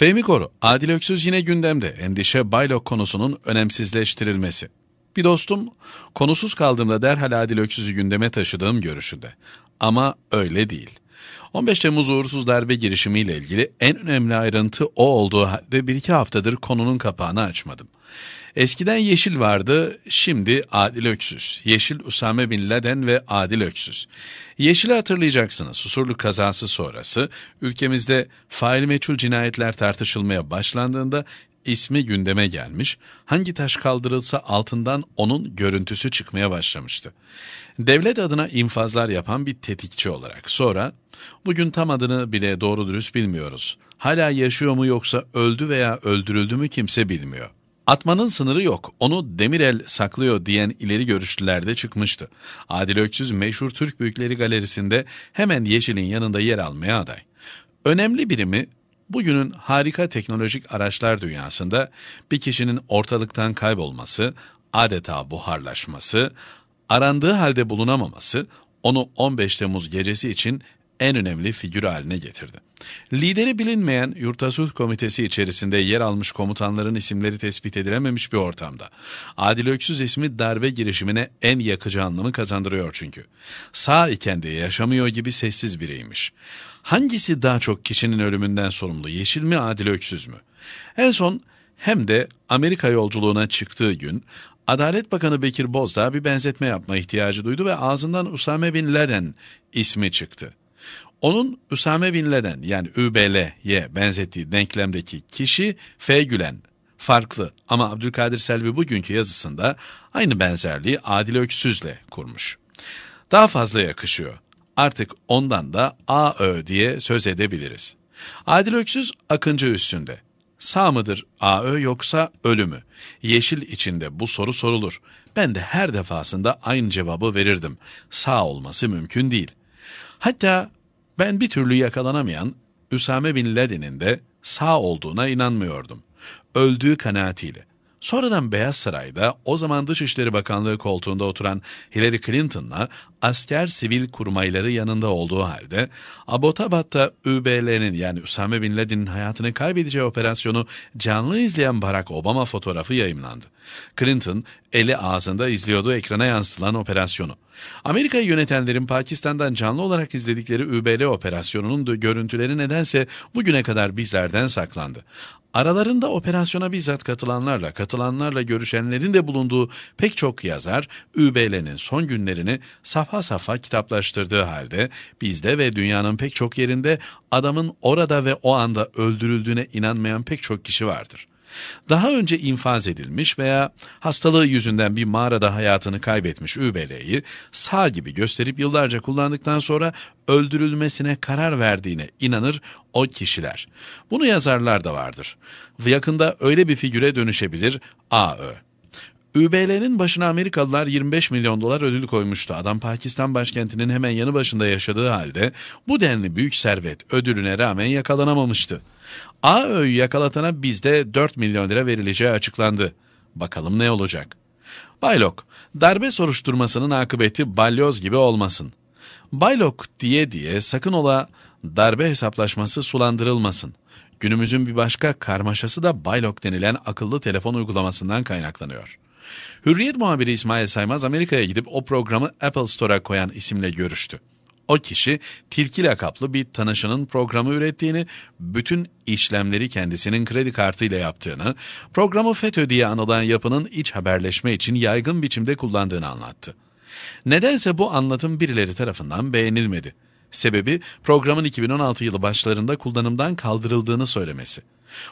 Fehmi Koru, Adil Öksüz yine gündemde endişe baylok konusunun önemsizleştirilmesi. Bir dostum, konusuz kaldığımda derhal Adil Öksüz'ü gündeme taşıdığım görüşünde. Ama öyle değil. 15 Temmuz uğursuz darbe girişimiyle ilgili en önemli ayrıntı o olduğu halde bir iki haftadır konunun kapağını açmadım. Eskiden Yeşil vardı, şimdi Adil Öksüz. Yeşil Usame Bin Laden ve Adil Öksüz. Yeşil'i hatırlayacaksınız. Susurlu kazası sonrası ülkemizde fail meçhul cinayetler tartışılmaya başlandığında ismi gündeme gelmiş, hangi taş kaldırılsa altından onun görüntüsü çıkmaya başlamıştı. Devlet adına infazlar yapan bir tetikçi olarak. Sonra, bugün tam adını bile doğru dürüst bilmiyoruz. Hala yaşıyor mu yoksa öldü veya öldürüldü mü kimse bilmiyor. Atmanın sınırı yok, onu Demirel saklıyor diyen ileri görüşlüler de çıkmıştı. Adil Öksüz meşhur Türk Büyükleri Galerisi'nde hemen Yeşil'in yanında yer almaya aday. Önemli biri mi? Bugünün harika teknolojik araçlar dünyasında bir kişinin ortalıktan kaybolması, adeta buharlaşması, arandığı halde bulunamaması onu 15 Temmuz gecesi için en önemli figür haline getirdi. Lideri bilinmeyen Yurtasulh Komitesi içerisinde yer almış komutanların isimleri tespit edilememiş bir ortamda. Adil Öksüz ismi darbe girişimine en yakıcı anlamı kazandırıyor çünkü. Sağ iken de yaşamıyor gibi sessiz biriymiş. Hangisi daha çok kişinin ölümünden sorumlu yeşil mi adil öksüz mü? En son hem de Amerika yolculuğuna çıktığı gün Adalet Bakanı Bekir Bozdağ bir benzetme yapma ihtiyacı duydu ve ağzından Usame Bin Laden ismi çıktı. Onun Usame Bin Laden yani ÜBL'ye benzettiği denklemdeki kişi F. Gülen. Farklı ama Abdülkadir Selvi bugünkü yazısında aynı benzerliği Adil Öksüz'le kurmuş. Daha fazla yakışıyor. Artık ondan da AÖ diye söz edebiliriz. Adil Öksüz Akıncı üstünde. Sağ mıdır AÖ yoksa ölümü? Yeşil içinde bu soru sorulur. Ben de her defasında aynı cevabı verirdim. Sağ olması mümkün değil. Hatta ben bir türlü yakalanamayan Üsame Bin Laden'in de sağ olduğuna inanmıyordum. Öldüğü kanaatiyle Sonradan Beyaz Saray'da o zaman Dışişleri Bakanlığı koltuğunda oturan Hillary Clinton'la asker sivil kurmayları yanında olduğu halde Abbottabad'da ÜBL'nin yani Üsame Bin Laden'in hayatını kaybedeceği operasyonu canlı izleyen Barack Obama fotoğrafı yayımlandı. Clinton eli ağzında izliyordu ekrana yansıtılan operasyonu. Amerika'yı yönetenlerin Pakistan'dan canlı olarak izledikleri ÜBL operasyonunun görüntüleri nedense bugüne kadar bizlerden saklandı. Aralarında operasyona bizzat katılanlarla, katılanlarla görüşenlerin de bulunduğu pek çok yazar, ÜBL'nin son günlerini safa safa kitaplaştırdığı halde bizde ve dünyanın pek çok yerinde adamın orada ve o anda öldürüldüğüne inanmayan pek çok kişi vardır. Daha önce infaz edilmiş veya hastalığı yüzünden bir mağarada hayatını kaybetmiş übeleyi sağ gibi gösterip yıllarca kullandıktan sonra öldürülmesine karar verdiğine inanır o kişiler. Bunu yazarlar da vardır. Yakında öyle bir figüre dönüşebilir A.Ö. ÜBL'nin başına Amerikalılar 25 milyon dolar ödül koymuştu. Adam Pakistan başkentinin hemen yanı başında yaşadığı halde bu denli büyük servet ödülüne rağmen yakalanamamıştı. AÖ'yü yakalatana bizde 4 milyon lira verileceği açıklandı. Bakalım ne olacak? Baylok, darbe soruşturmasının akıbeti balyoz gibi olmasın. Baylok diye diye sakın ola darbe hesaplaşması sulandırılmasın. Günümüzün bir başka karmaşası da Baylok denilen akıllı telefon uygulamasından kaynaklanıyor. Hürriyet muhabiri İsmail Saymaz Amerika'ya gidip o programı Apple Store'a koyan isimle görüştü. O kişi tilki lakaplı bir tanışının programı ürettiğini, bütün işlemleri kendisinin kredi kartıyla yaptığını, programı FETÖ diye anılan yapının iç haberleşme için yaygın biçimde kullandığını anlattı. Nedense bu anlatım birileri tarafından beğenilmedi. Sebebi programın 2016 yılı başlarında kullanımdan kaldırıldığını söylemesi.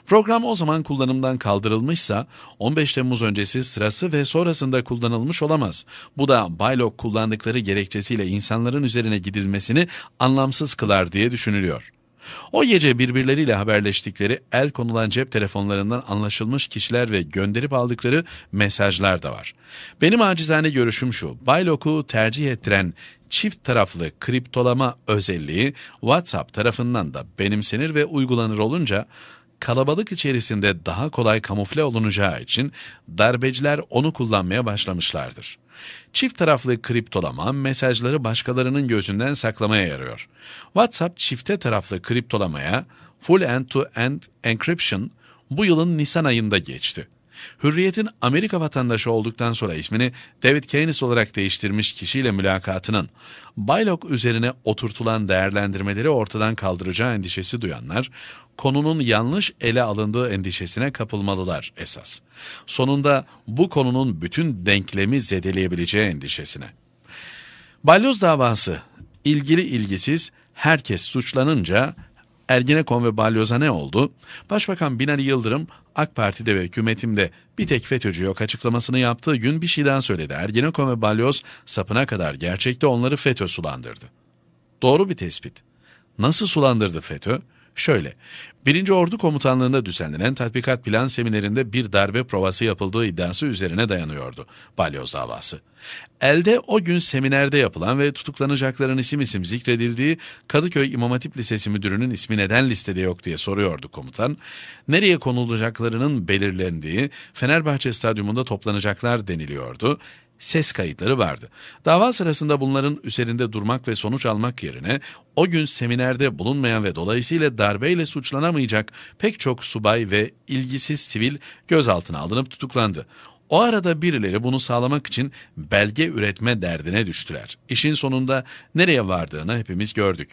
Program o zaman kullanımdan kaldırılmışsa 15 Temmuz öncesi sırası ve sonrasında kullanılmış olamaz. Bu da Baylok kullandıkları gerekçesiyle insanların üzerine gidilmesini anlamsız kılar diye düşünülüyor. O gece birbirleriyle haberleştikleri el konulan cep telefonlarından anlaşılmış kişiler ve gönderip aldıkları mesajlar da var. Benim acizane görüşüm şu, Baylok'u tercih ettiren çift taraflı kriptolama özelliği WhatsApp tarafından da benimsenir ve uygulanır olunca kalabalık içerisinde daha kolay kamufle olunacağı için darbeciler onu kullanmaya başlamışlardır. Çift taraflı kriptolama mesajları başkalarının gözünden saklamaya yarıyor. WhatsApp çifte taraflı kriptolamaya full end-to-end -end encryption bu yılın Nisan ayında geçti. Hürriyet'in Amerika vatandaşı olduktan sonra ismini David Keynes olarak değiştirmiş kişiyle mülakatının Baylock üzerine oturtulan değerlendirmeleri ortadan kaldıracağı endişesi duyanlar, konunun yanlış ele alındığı endişesine kapılmalılar esas. Sonunda bu konunun bütün denklemi zedeleyebileceği endişesine. Balyoz davası ilgili ilgisiz herkes suçlanınca Ergenekon ve balyoza ne oldu? Başbakan Binali Yıldırım AK Parti'de ve hükümetimde bir tek FETÖ'cü yok açıklamasını yaptığı gün bir şey daha söyledi. Ergenekon ve balyoz sapına kadar gerçekte onları FETÖ sulandırdı. Doğru bir tespit. Nasıl sulandırdı FETÖ? Şöyle, 1. Ordu Komutanlığı'nda düzenlenen tatbikat plan seminerinde bir darbe provası yapıldığı iddiası üzerine dayanıyordu balyoz davası. Elde o gün seminerde yapılan ve tutuklanacakların isim isim zikredildiği Kadıköy İmam Hatip Lisesi müdürünün ismi neden listede yok diye soruyordu komutan. Nereye konulacaklarının belirlendiği Fenerbahçe Stadyumunda toplanacaklar deniliyordu ses kayıtları vardı. Dava sırasında bunların üzerinde durmak ve sonuç almak yerine o gün seminerde bulunmayan ve dolayısıyla darbeyle suçlanamayacak pek çok subay ve ilgisiz sivil gözaltına alınıp tutuklandı. O arada birileri bunu sağlamak için belge üretme derdine düştüler. İşin sonunda nereye vardığını hepimiz gördük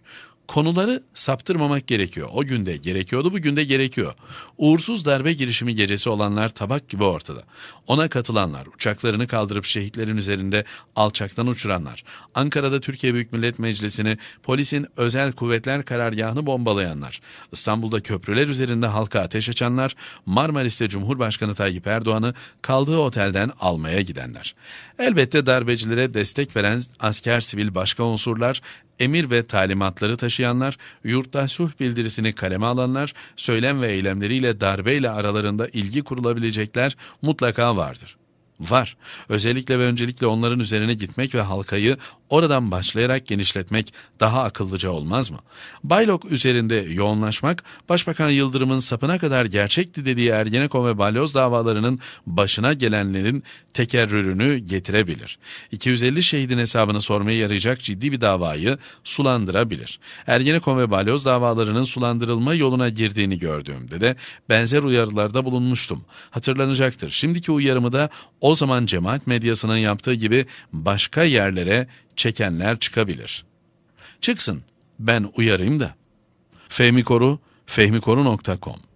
konuları saptırmamak gerekiyor. O günde gerekiyordu, bugün de gerekiyor. Uğursuz darbe girişimi gecesi olanlar tabak gibi ortada. Ona katılanlar, uçaklarını kaldırıp şehitlerin üzerinde alçaktan uçuranlar, Ankara'da Türkiye Büyük Millet Meclisi'ni polisin özel kuvvetler karargahını bombalayanlar, İstanbul'da köprüler üzerinde halka ateş açanlar, Marmaris'te Cumhurbaşkanı Tayyip Erdoğan'ı kaldığı otelden almaya gidenler. Elbette darbecilere destek veren asker, sivil başka unsurlar, emir ve talimatları taşıyanlar, yurtta suh bildirisini kaleme alanlar, söylem ve eylemleriyle darbeyle aralarında ilgi kurulabilecekler mutlaka vardır.'' Var. Özellikle ve öncelikle onların üzerine gitmek ve halkayı oradan başlayarak genişletmek daha akıllıca olmaz mı? Baylok üzerinde yoğunlaşmak, Başbakan Yıldırım'ın sapına kadar gerçekti dediği Ergenekon ve Balyoz davalarının başına gelenlerin tekerrürünü getirebilir. 250 şehidin hesabını sormaya yarayacak ciddi bir davayı sulandırabilir. Ergenekon ve Balyoz davalarının sulandırılma yoluna girdiğini gördüğümde de benzer uyarılarda bulunmuştum. Hatırlanacaktır. Şimdiki uyarımı da o zaman cemaat medyasının yaptığı gibi başka yerlere çekenler çıkabilir. Çıksın, ben uyarayım da. Fehmi Koru, fehmikoru.com